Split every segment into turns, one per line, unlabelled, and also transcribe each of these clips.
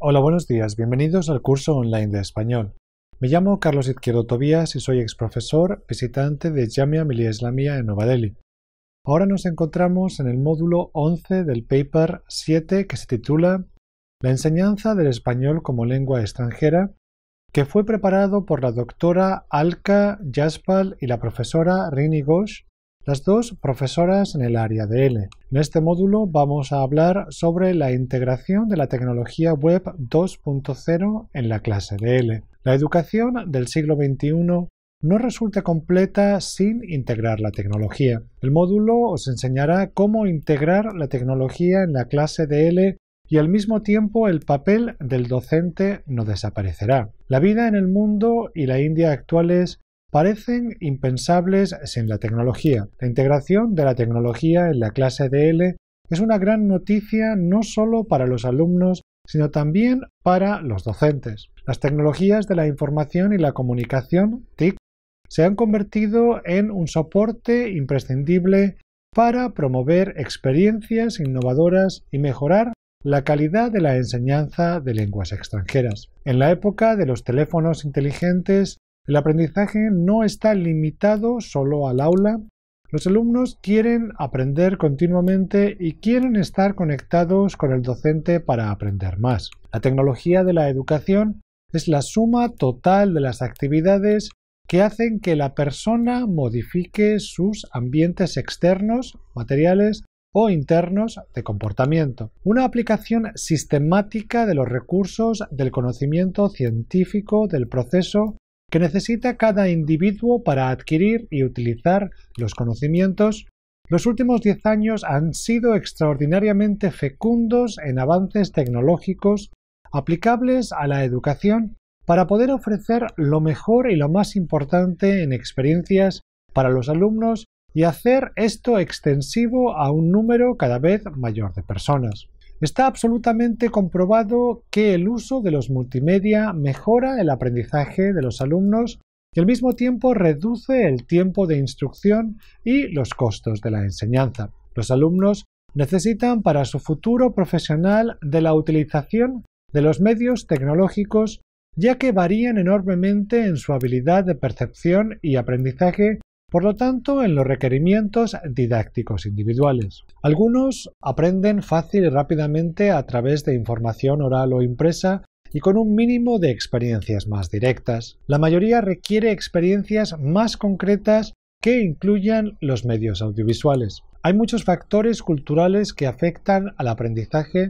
Hola, buenos días. Bienvenidos al curso online de español. Me llamo Carlos Izquierdo Tobías y soy exprofesor visitante de Jamia Millia Islamia en Nueva Delhi. Ahora nos encontramos en el módulo 11 del paper 7 que se titula La enseñanza del español como lengua extranjera, que fue preparado por la doctora Alka Jaspal y la profesora Rini Ghosh las dos profesoras en el área de L. En este módulo vamos a hablar sobre la integración de la tecnología web 2.0 en la clase de L. La educación del siglo XXI no resulta completa sin integrar la tecnología. El módulo os enseñará cómo integrar la tecnología en la clase de L y al mismo tiempo el papel del docente no desaparecerá. La vida en el mundo y la India actuales parecen impensables sin la tecnología. La integración de la tecnología en la clase de L es una gran noticia no solo para los alumnos, sino también para los docentes. Las tecnologías de la información y la comunicación, TIC, se han convertido en un soporte imprescindible para promover experiencias innovadoras y mejorar la calidad de la enseñanza de lenguas extranjeras. En la época de los teléfonos inteligentes, el aprendizaje no está limitado solo al aula. Los alumnos quieren aprender continuamente y quieren estar conectados con el docente para aprender más. La tecnología de la educación es la suma total de las actividades que hacen que la persona modifique sus ambientes externos, materiales o internos de comportamiento. Una aplicación sistemática de los recursos del conocimiento científico del proceso que necesita cada individuo para adquirir y utilizar los conocimientos, los últimos 10 años han sido extraordinariamente fecundos en avances tecnológicos aplicables a la educación para poder ofrecer lo mejor y lo más importante en experiencias para los alumnos y hacer esto extensivo a un número cada vez mayor de personas. Está absolutamente comprobado que el uso de los multimedia mejora el aprendizaje de los alumnos y al mismo tiempo reduce el tiempo de instrucción y los costos de la enseñanza. Los alumnos necesitan para su futuro profesional de la utilización de los medios tecnológicos ya que varían enormemente en su habilidad de percepción y aprendizaje por lo tanto en los requerimientos didácticos individuales. Algunos aprenden fácil y rápidamente a través de información oral o impresa y con un mínimo de experiencias más directas. La mayoría requiere experiencias más concretas que incluyan los medios audiovisuales. Hay muchos factores culturales que afectan al aprendizaje,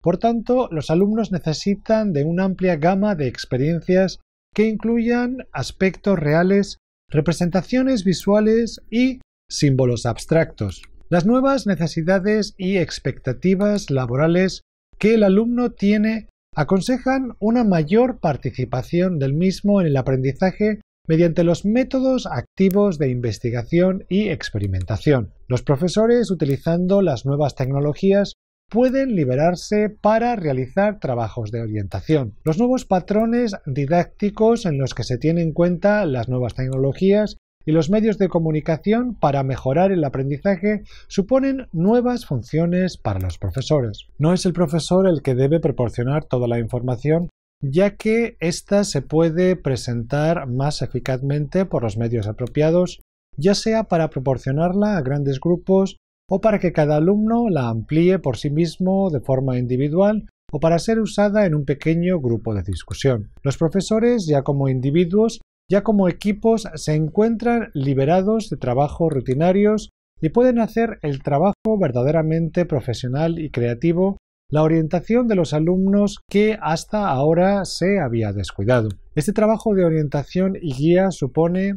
por tanto, los alumnos necesitan de una amplia gama de experiencias que incluyan aspectos reales representaciones visuales y símbolos abstractos, las nuevas necesidades y expectativas laborales que el alumno tiene aconsejan una mayor participación del mismo en el aprendizaje mediante los métodos activos de investigación y experimentación. Los profesores, utilizando las nuevas tecnologías, pueden liberarse para realizar trabajos de orientación. Los nuevos patrones didácticos en los que se tienen en cuenta las nuevas tecnologías y los medios de comunicación para mejorar el aprendizaje suponen nuevas funciones para los profesores. No es el profesor el que debe proporcionar toda la información, ya que ésta se puede presentar más eficazmente por los medios apropiados, ya sea para proporcionarla a grandes grupos o para que cada alumno la amplíe por sí mismo de forma individual o para ser usada en un pequeño grupo de discusión. Los profesores, ya como individuos, ya como equipos, se encuentran liberados de trabajos rutinarios y pueden hacer el trabajo verdaderamente profesional y creativo, la orientación de los alumnos que hasta ahora se había descuidado. Este trabajo de orientación y guía supone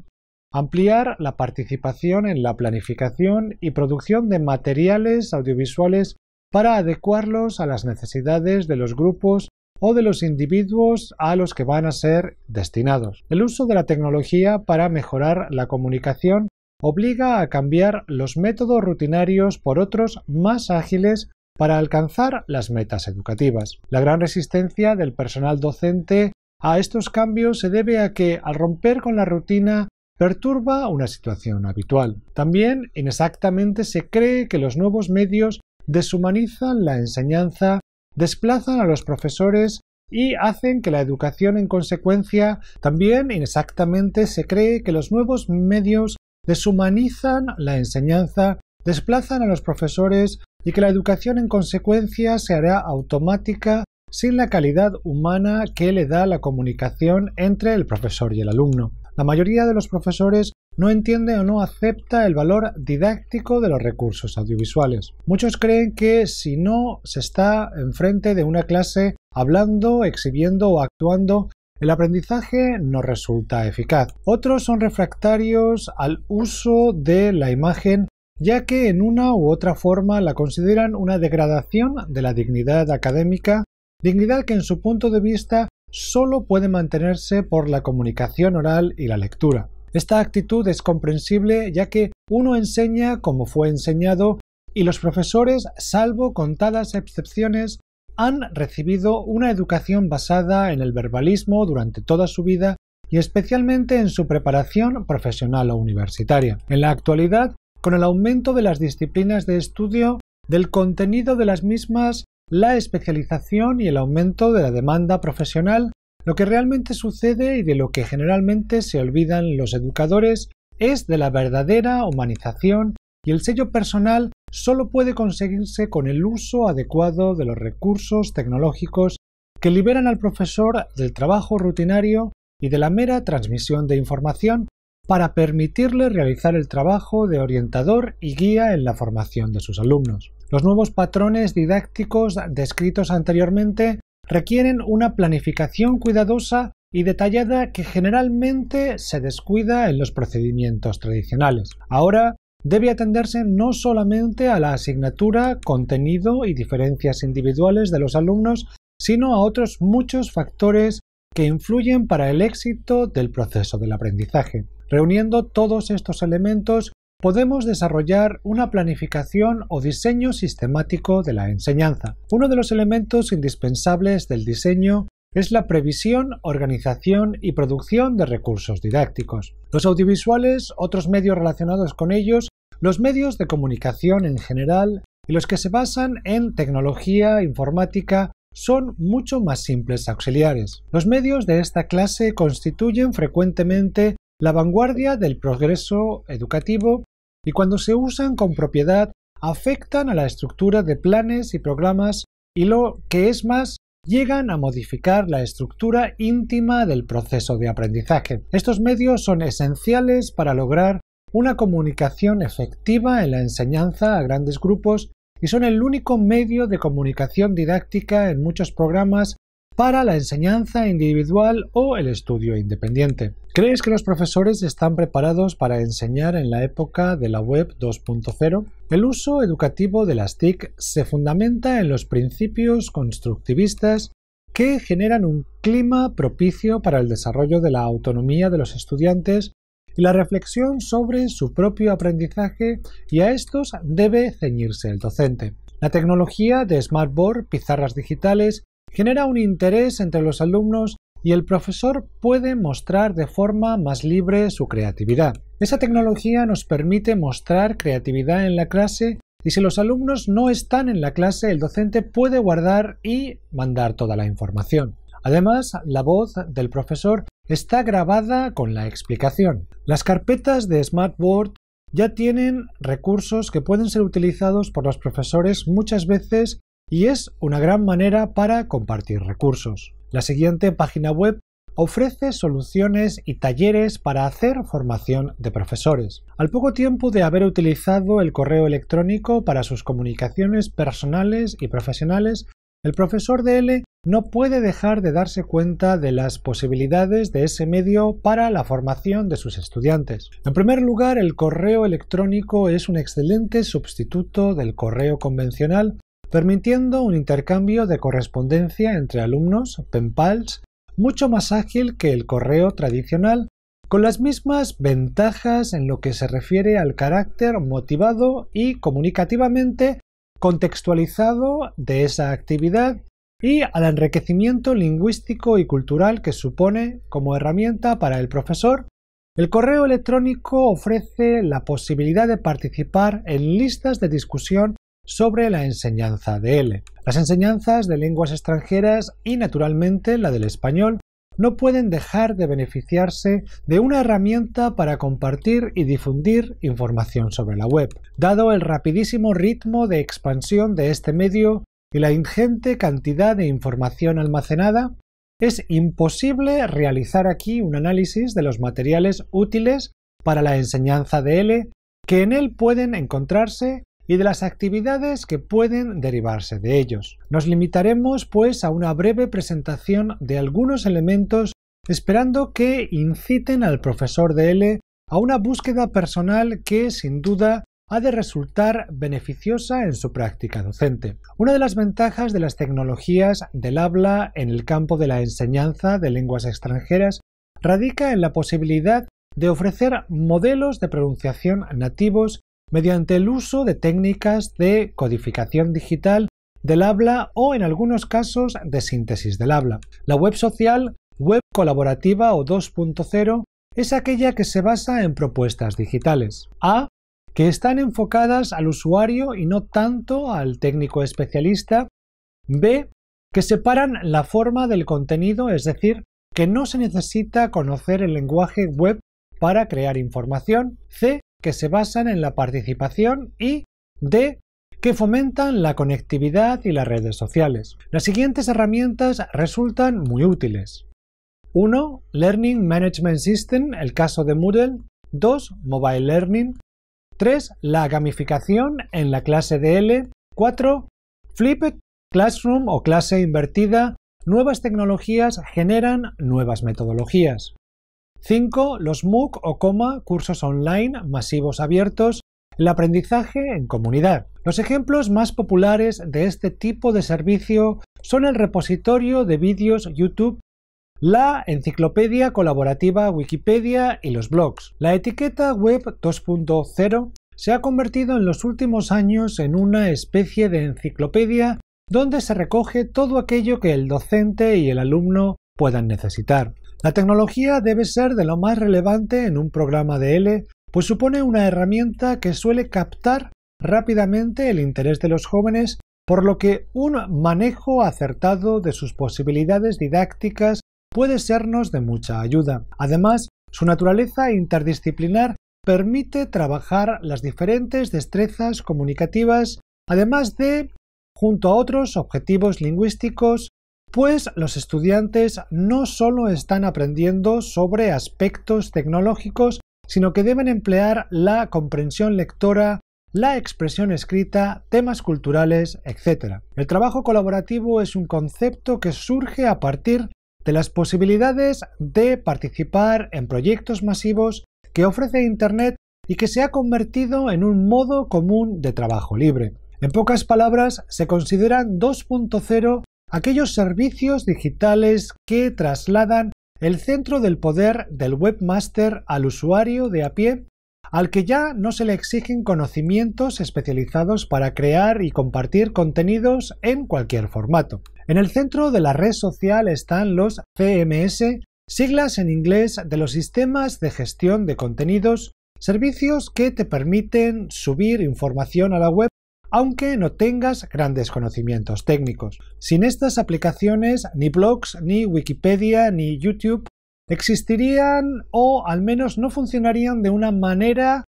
ampliar la participación en la planificación y producción de materiales audiovisuales para adecuarlos a las necesidades de los grupos o de los individuos a los que van a ser destinados. El uso de la tecnología para mejorar la comunicación obliga a cambiar los métodos rutinarios por otros más ágiles para alcanzar las metas educativas. La gran resistencia del personal docente a estos cambios se debe a que, al romper con la rutina, perturba una situación habitual. También inexactamente se cree que los nuevos medios deshumanizan la enseñanza, desplazan a los profesores y hacen que la educación en consecuencia también inexactamente se cree que los nuevos medios deshumanizan la enseñanza, desplazan a los profesores y que la educación en consecuencia se hará automática sin la calidad humana que le da la comunicación entre el profesor y el alumno la mayoría de los profesores no entiende o no acepta el valor didáctico de los recursos audiovisuales. Muchos creen que si no se está enfrente de una clase hablando, exhibiendo o actuando, el aprendizaje no resulta eficaz. Otros son refractarios al uso de la imagen ya que en una u otra forma la consideran una degradación de la dignidad académica, dignidad que en su punto de vista solo puede mantenerse por la comunicación oral y la lectura. Esta actitud es comprensible ya que uno enseña como fue enseñado y los profesores, salvo contadas excepciones, han recibido una educación basada en el verbalismo durante toda su vida y especialmente en su preparación profesional o universitaria. En la actualidad, con el aumento de las disciplinas de estudio, del contenido de las mismas la especialización y el aumento de la demanda profesional, lo que realmente sucede y de lo que generalmente se olvidan los educadores es de la verdadera humanización y el sello personal solo puede conseguirse con el uso adecuado de los recursos tecnológicos que liberan al profesor del trabajo rutinario y de la mera transmisión de información para permitirle realizar el trabajo de orientador y guía en la formación de sus alumnos. Los nuevos patrones didácticos descritos anteriormente requieren una planificación cuidadosa y detallada que generalmente se descuida en los procedimientos tradicionales. Ahora debe atenderse no solamente a la asignatura, contenido y diferencias individuales de los alumnos, sino a otros muchos factores que influyen para el éxito del proceso del aprendizaje. Reuniendo todos estos elementos podemos desarrollar una planificación o diseño sistemático de la enseñanza. Uno de los elementos indispensables del diseño es la previsión, organización y producción de recursos didácticos. Los audiovisuales, otros medios relacionados con ellos, los medios de comunicación en general y los que se basan en tecnología, informática, son mucho más simples auxiliares. Los medios de esta clase constituyen frecuentemente la vanguardia del progreso educativo y cuando se usan con propiedad afectan a la estructura de planes y programas y lo que es más, llegan a modificar la estructura íntima del proceso de aprendizaje. Estos medios son esenciales para lograr una comunicación efectiva en la enseñanza a grandes grupos y son el único medio de comunicación didáctica en muchos programas para la enseñanza individual o el estudio independiente. ¿Crees que los profesores están preparados para enseñar en la época de la Web 2.0? El uso educativo de las TIC se fundamenta en los principios constructivistas que generan un clima propicio para el desarrollo de la autonomía de los estudiantes y la reflexión sobre su propio aprendizaje y a estos debe ceñirse el docente. La tecnología de smartboard, pizarras digitales genera un interés entre los alumnos y el profesor puede mostrar de forma más libre su creatividad. Esa tecnología nos permite mostrar creatividad en la clase y si los alumnos no están en la clase, el docente puede guardar y mandar toda la información. Además, la voz del profesor está grabada con la explicación. Las carpetas de Smartboard ya tienen recursos que pueden ser utilizados por los profesores muchas veces y es una gran manera para compartir recursos. La siguiente página web ofrece soluciones y talleres para hacer formación de profesores. Al poco tiempo de haber utilizado el correo electrónico para sus comunicaciones personales y profesionales, el profesor L no puede dejar de darse cuenta de las posibilidades de ese medio para la formación de sus estudiantes. En primer lugar, el correo electrónico es un excelente sustituto del correo convencional permitiendo un intercambio de correspondencia entre alumnos, penpals, mucho más ágil que el correo tradicional, con las mismas ventajas en lo que se refiere al carácter motivado y comunicativamente contextualizado de esa actividad y al enriquecimiento lingüístico y cultural que supone como herramienta para el profesor, el correo electrónico ofrece la posibilidad de participar en listas de discusión sobre la enseñanza de L. Las enseñanzas de lenguas extranjeras y naturalmente la del español no pueden dejar de beneficiarse de una herramienta para compartir y difundir información sobre la web. Dado el rapidísimo ritmo de expansión de este medio y la ingente cantidad de información almacenada, es imposible realizar aquí un análisis de los materiales útiles para la enseñanza de L que en él pueden encontrarse y de las actividades que pueden derivarse de ellos. Nos limitaremos pues a una breve presentación de algunos elementos esperando que inciten al profesor de L a una búsqueda personal que sin duda ha de resultar beneficiosa en su práctica docente. Una de las ventajas de las tecnologías del habla en el campo de la enseñanza de lenguas extranjeras radica en la posibilidad de ofrecer modelos de pronunciación nativos mediante el uso de técnicas de codificación digital del habla o en algunos casos de síntesis del habla. La web social, web colaborativa o 2.0 es aquella que se basa en propuestas digitales. A. Que están enfocadas al usuario y no tanto al técnico especialista. B. Que separan la forma del contenido, es decir, que no se necesita conocer el lenguaje web para crear información. C que se basan en la participación y D que fomentan la conectividad y las redes sociales. Las siguientes herramientas resultan muy útiles. 1. Learning Management System, el caso de Moodle. 2. Mobile Learning. 3. La gamificación en la clase de L. 4. Flipped Classroom o clase invertida. Nuevas tecnologías generan nuevas metodologías. 5. Los MOOC o COMA, cursos online masivos abiertos, el aprendizaje en comunidad. Los ejemplos más populares de este tipo de servicio son el repositorio de vídeos YouTube, la enciclopedia colaborativa Wikipedia y los blogs. La etiqueta web 2.0 se ha convertido en los últimos años en una especie de enciclopedia donde se recoge todo aquello que el docente y el alumno puedan necesitar. La tecnología debe ser de lo más relevante en un programa de L, pues supone una herramienta que suele captar rápidamente el interés de los jóvenes, por lo que un manejo acertado de sus posibilidades didácticas puede sernos de mucha ayuda. Además, su naturaleza interdisciplinar permite trabajar las diferentes destrezas comunicativas, además de, junto a otros objetivos lingüísticos, pues los estudiantes no solo están aprendiendo sobre aspectos tecnológicos, sino que deben emplear la comprensión lectora, la expresión escrita, temas culturales, etc. El trabajo colaborativo es un concepto que surge a partir de las posibilidades de participar en proyectos masivos que ofrece Internet y que se ha convertido en un modo común de trabajo libre. En pocas palabras, se consideran 2.0 aquellos servicios digitales que trasladan el centro del poder del webmaster al usuario de a pie, al que ya no se le exigen conocimientos especializados para crear y compartir contenidos en cualquier formato. En el centro de la red social están los CMS, siglas en inglés de los sistemas de gestión de contenidos, servicios que te permiten subir información a la web aunque no tengas grandes conocimientos técnicos. Sin estas aplicaciones, ni blogs, ni Wikipedia, ni YouTube existirían o al menos no funcionarían de una manera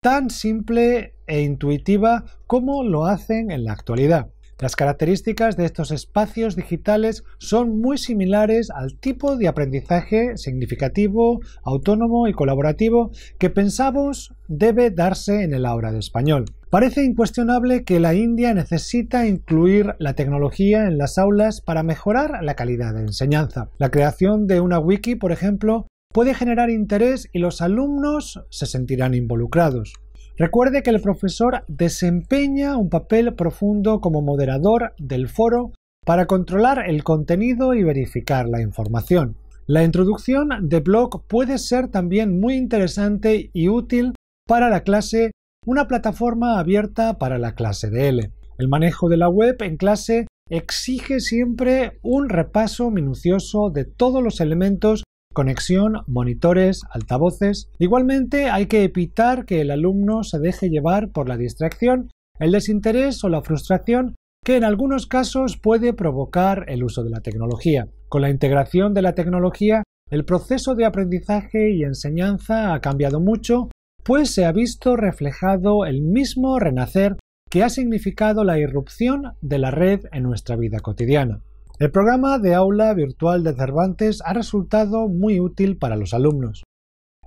tan simple e intuitiva como lo hacen en la actualidad. Las características de estos espacios digitales son muy similares al tipo de aprendizaje significativo, autónomo y colaborativo que pensamos debe darse en el aula de español. Parece incuestionable que la India necesita incluir la tecnología en las aulas para mejorar la calidad de enseñanza. La creación de una wiki, por ejemplo, puede generar interés y los alumnos se sentirán involucrados. Recuerde que el profesor desempeña un papel profundo como moderador del foro para controlar el contenido y verificar la información. La introducción de blog puede ser también muy interesante y útil para la clase una plataforma abierta para la clase de L. El manejo de la web en clase exige siempre un repaso minucioso de todos los elementos conexión, monitores, altavoces. Igualmente hay que evitar que el alumno se deje llevar por la distracción, el desinterés o la frustración que en algunos casos puede provocar el uso de la tecnología. Con la integración de la tecnología, el proceso de aprendizaje y enseñanza ha cambiado mucho, pues se ha visto reflejado el mismo renacer que ha significado la irrupción de la red en nuestra vida cotidiana. El programa de aula virtual de Cervantes ha resultado muy útil para los alumnos.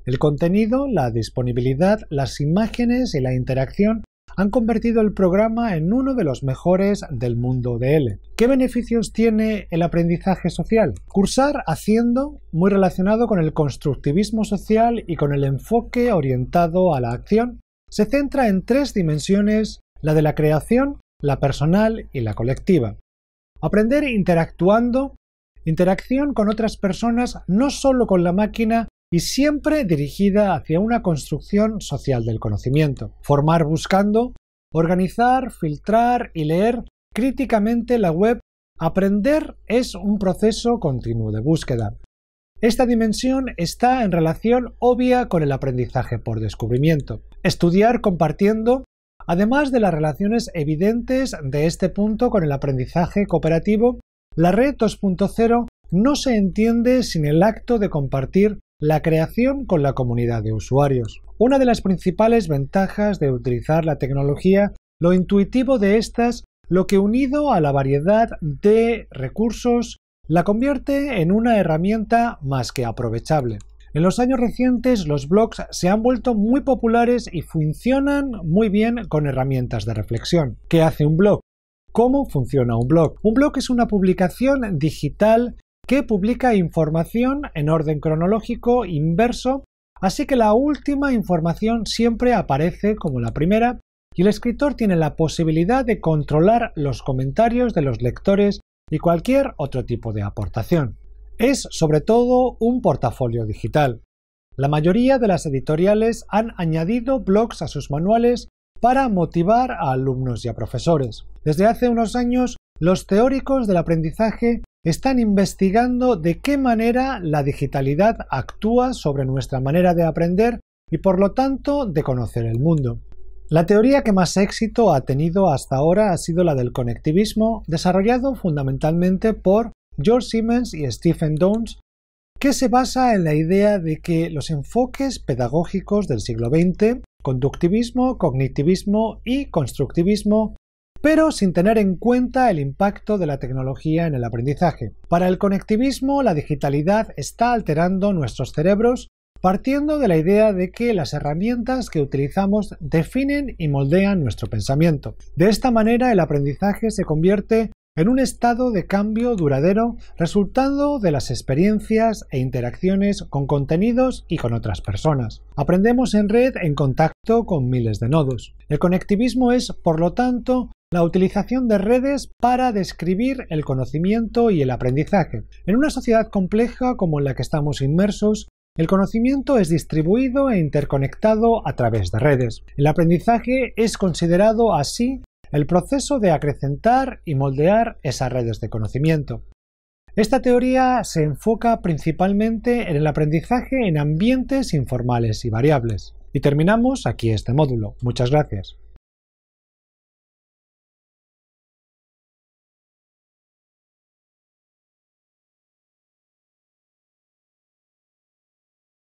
El contenido, la disponibilidad, las imágenes y la interacción han convertido el programa en uno de los mejores del mundo de L. ¿Qué beneficios tiene el aprendizaje social? Cursar haciendo, muy relacionado con el constructivismo social y con el enfoque orientado a la acción, se centra en tres dimensiones, la de la creación, la personal y la colectiva. Aprender interactuando, interacción con otras personas, no solo con la máquina, y siempre dirigida hacia una construcción social del conocimiento. Formar buscando, organizar, filtrar y leer críticamente la web. Aprender es un proceso continuo de búsqueda. Esta dimensión está en relación obvia con el aprendizaje por descubrimiento. Estudiar compartiendo Además de las relaciones evidentes de este punto con el aprendizaje cooperativo, la red 2.0 no se entiende sin el acto de compartir la creación con la comunidad de usuarios. Una de las principales ventajas de utilizar la tecnología, lo intuitivo de estas, lo que unido a la variedad de recursos la convierte en una herramienta más que aprovechable. En los años recientes los blogs se han vuelto muy populares y funcionan muy bien con herramientas de reflexión. ¿Qué hace un blog? ¿Cómo funciona un blog? Un blog es una publicación digital que publica información en orden cronológico inverso, así que la última información siempre aparece como la primera y el escritor tiene la posibilidad de controlar los comentarios de los lectores y cualquier otro tipo de aportación. Es sobre todo un portafolio digital. La mayoría de las editoriales han añadido blogs a sus manuales para motivar a alumnos y a profesores. Desde hace unos años, los teóricos del aprendizaje están investigando de qué manera la digitalidad actúa sobre nuestra manera de aprender y por lo tanto de conocer el mundo. La teoría que más éxito ha tenido hasta ahora ha sido la del conectivismo, desarrollado fundamentalmente por George Simmons y Stephen Downes, que se basa en la idea de que los enfoques pedagógicos del siglo XX, conductivismo, cognitivismo y constructivismo, pero sin tener en cuenta el impacto de la tecnología en el aprendizaje. Para el conectivismo, la digitalidad está alterando nuestros cerebros partiendo de la idea de que las herramientas que utilizamos definen y moldean nuestro pensamiento. De esta manera, el aprendizaje se convierte en un estado de cambio duradero resultado de las experiencias e interacciones con contenidos y con otras personas. Aprendemos en red en contacto con miles de nodos. El conectivismo es, por lo tanto, la utilización de redes para describir el conocimiento y el aprendizaje. En una sociedad compleja como la que estamos inmersos, el conocimiento es distribuido e interconectado a través de redes. El aprendizaje es considerado así el proceso de acrecentar y moldear esas redes de conocimiento. Esta teoría se enfoca principalmente en el aprendizaje en ambientes informales y variables. Y terminamos aquí este módulo. Muchas gracias.